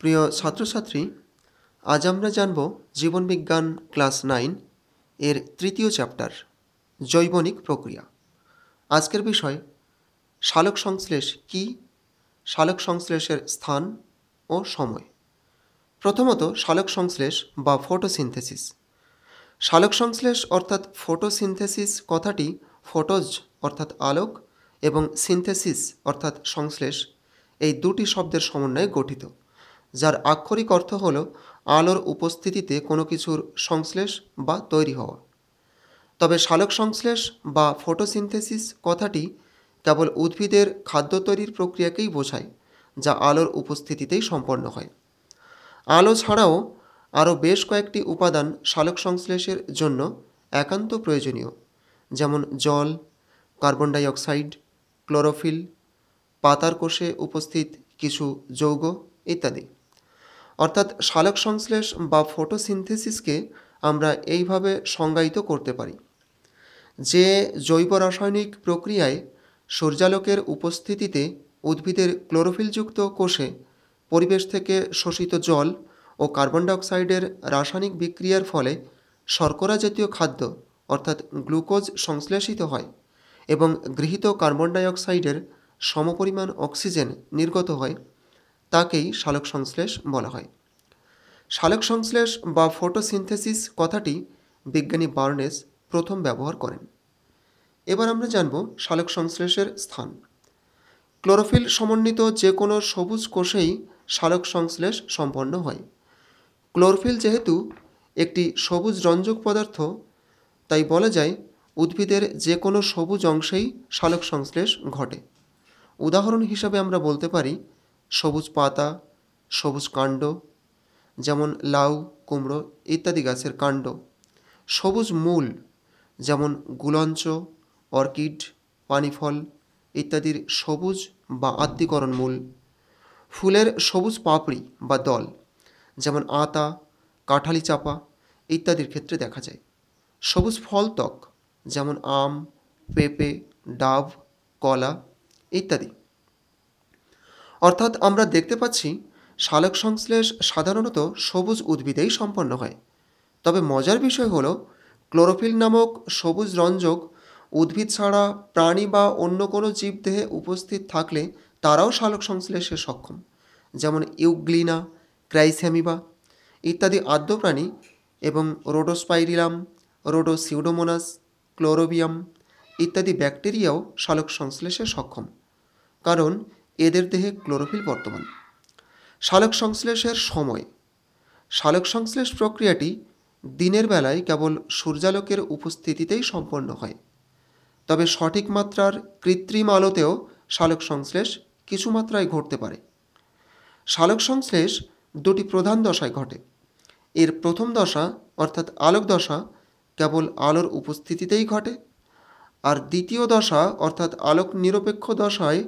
প্রিয় ছাত্রছাত্রী আজ আমরা জানব জীবনবিজ্ঞান ক্লাস নাইন এর তৃতীয় চ্যাপ্টার জৈবনিক প্রক্রিয়া আজকের বিষয় সালোক সংশ্লেষ কি সালোক সংশ্লেষের স্থান ও সময় প্রথমত শালক সংশ্লেষ বা ফটোসিনথেসিস শালক সংশ্লেষ অর্থাৎ ফটোসিনথেসিস কথাটি ফটোজ অর্থাৎ আলোক এবং সিনথেসিস অর্থাৎ সংশ্লেষ এই দুটি শব্দের সমন্বয়ে গঠিত যার আক্ষরিক অর্থ হল আলোর উপস্থিতিতে কোনো কিছুর সংশ্লেষ বা তৈরি হওয়া তবে শালক সংশ্লেষ বা ফটোসিনথেসিস কথাটি কেবল উদ্ভিদের খাদ্য তৈরির প্রক্রিয়াকেই বোঝায় যা আলোর উপস্থিতিতেই সম্পন্ন হয় আলো ছাড়াও আরও বেশ কয়েকটি উপাদান শালক সংশ্লেষের জন্য একান্ত প্রয়োজনীয় যেমন জল কার্বন ডাইঅক্সাইড ক্লোরোফিল পাতার কোষে উপস্থিত কিছু যৌগ ইত্যাদি অর্থাৎ শালক সংশ্লেষ বা ফটোসিনথেসিসকে আমরা এইভাবে সংজ্ঞায়িত করতে পারি যে জৈব রাসায়নিক প্রক্রিয়ায় সূর্যালোকের উপস্থিতিতে উদ্ভিদের ক্লোরোফিলযুক্ত কোষে পরিবেশ থেকে শোষিত জল ও কার্বন ডাইঅক্সাইডের রাসায়নিক বিক্রিয়ার ফলে শর্করা জাতীয় খাদ্য অর্থাৎ গ্লুকোজ সংশ্লেষিত হয় এবং গৃহীত কার্বন ডাইঅক্সাইডের সমপরিমাণ অক্সিজেন নির্গত হয় তাকেই শালক সংশ্লেষ বলা হয় শালক সংশ্লেষ বা ফটোসিনথেসিস কথাটি বিজ্ঞানী বার্নেস প্রথম ব্যবহার করেন এবার আমরা জানব সালোক সংশ্লেষের স্থান ক্লোরোফিল সমন্বিত যে কোনো সবুজ কোষেই সালোক সংশ্লেষ সম্পন্ন হয় ক্লোরোফিল যেহেতু একটি সবুজ রঞ্জক পদার্থ তাই বলা যায় উদ্ভিদের যে কোনো সবুজ অংশেই সালোক সংশ্লেষ ঘটে উদাহরণ হিসাবে আমরা বলতে পারি সবুজ পাতা সবুজ কাণ্ড যেমন লাউ কুমড়ো ইত্যাদি গাছের কাণ্ড সবুজ মূল যেমন গুলঞ্চ অর্কিড পানিফল ইত্যাদির সবুজ বা আত্মীকরণ মূল ফুলের সবুজ পাপড়ি বা দল যেমন আতা কাঁঠালি চাপা ইত্যাদির ক্ষেত্রে দেখা যায় সবুজ ফল ত্বক যেমন আম পেঁপে ডাব কলা ইত্যাদি অর্থাৎ আমরা দেখতে পাচ্ছি শালক সংশ্লেষ সাধারণত সবুজ উদ্ভিদেই সম্পন্ন হয় তবে মজার বিষয় হল ক্লোরোফিল নামক সবুজ রঞ্জক উদ্ভিদ ছাড়া প্রাণী বা অন্য কোনো জীবদেহে উপস্থিত থাকলে তারাও সালোক সংশ্লেষে সক্ষম যেমন ইউগ্লিনা ক্রাইসেমিবা ইত্যাদি আদ্য প্রাণী এবং রোডোস্পাইরিলাম রোডোসিউডোমোনাস ক্লোরোবিয়াম ইত্যাদি ব্যাকটেরিয়াও সালোক সংশ্লেষে সক্ষম কারণ এদের দেহে ক্লোরোফিল বর্তমান শালক সংশ্লেষের সময় শালক সংশ্লেষ প্রক্রিয়াটি দিনের বেলায় কেবল সূর্যালোকের উপস্থিতিতেই সম্পন্ন হয় তবে সঠিক মাত্রার কৃত্রিম আলোতেও শালক সংশ্লেষ কিছু মাত্রায় ঘটতে পারে শালক সংশ্লেষ দুটি প্রধান দশায় ঘটে এর প্রথম দশা অর্থাৎ আলোক দশা কেবল আলোর উপস্থিতিতেই ঘটে আর দ্বিতীয় দশা অর্থাৎ আলোক নিরপেক্ষ দশায়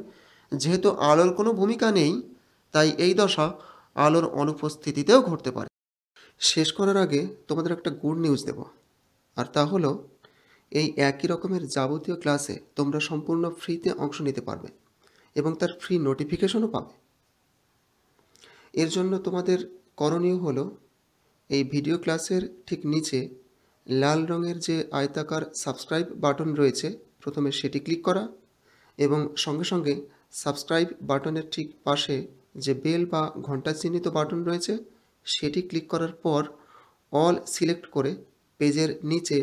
যেহেতু আলোর কোনো ভূমিকা নেই তাই এই দশা আলোর অনুপস্থিতিতেও ঘটতে পারে শেষ করার আগে তোমাদের একটা গুড নিউজ দেব আর তা হলো এই একই রকমের যাবতীয় ক্লাসে তোমরা সম্পূর্ণ ফ্রিতে অংশ নিতে পারবে এবং তার ফ্রি নোটিফিকেশনও পাবে এর জন্য তোমাদের করণীয় হলো এই ভিডিও ক্লাসের ঠিক নিচে লাল রঙের যে আয়তাকার সাবস্ক্রাইব বাটন রয়েছে প্রথমে সেটি ক্লিক করা এবং সঙ্গে সঙ্গে সাবস্ক্রাইব বাটনের ঠিক পাশে যে বেল বা ঘন্টা চিহ্নিত বাটন রয়েছে সেটি ক্লিক করার পর অল সিলেক্ট করে পেজের নিচে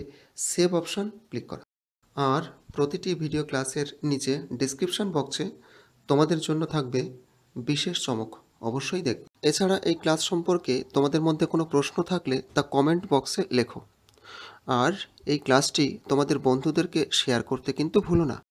সেভ অপশন ক্লিক করা আর প্রতিটি ভিডিও ক্লাসের নিচে ডিসক্রিপশান বক্সে তোমাদের জন্য থাকবে বিশেষ চমক অবশ্যই দেখ এছাড়া এই ক্লাস সম্পর্কে তোমাদের মধ্যে কোনো প্রশ্ন থাকলে তা কমেন্ট বক্সে লেখো আর এই ক্লাসটি তোমাদের বন্ধুদেরকে শেয়ার করতে কিন্তু ভুলো না